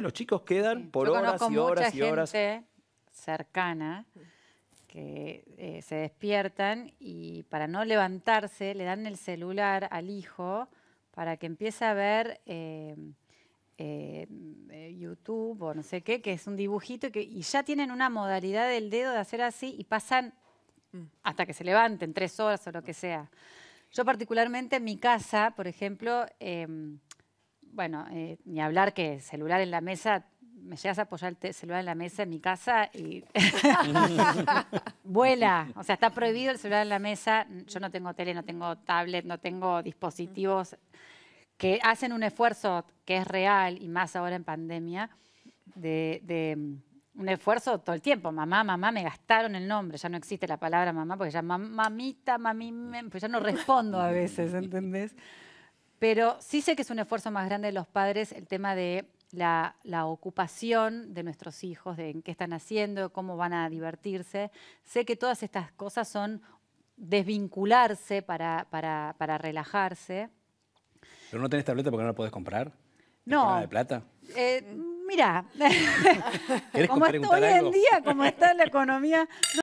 los chicos quedan por horas y horas y horas. cercana que eh, se despiertan y para no levantarse le dan el celular al hijo para que empiece a ver eh, eh, YouTube o no sé qué, que es un dibujito y ya tienen una modalidad del dedo de hacer así y pasan hasta que se levanten, tres horas o lo que sea. Yo particularmente en mi casa, por ejemplo, em, bueno, eh, ni hablar que celular en la mesa, me llegas a apoyar el celular en la mesa en mi casa y vuela. O sea, está prohibido el celular en la mesa. Yo no tengo tele, no tengo tablet, no tengo dispositivos que hacen un esfuerzo que es real y más ahora en pandemia, de, mm, un esfuerzo todo el tiempo. Mamá, mamá, me gastaron el nombre. Ya no existe la palabra mamá porque ya mamita, mami, pues ya no respondo a veces, ¿entendés? Pero sí sé que es un esfuerzo más grande de los padres el tema de la, ocupación de nuestros hijos, de qué están haciendo, cómo van a divertirse. Sé que todas estas cosas son desvincularse para, para, relajarse. ¿Pero no tenés tableta porque no la podés comprar? No. de plata? Eh, mirá. mira, como estoy, hoy en día, como está la economía...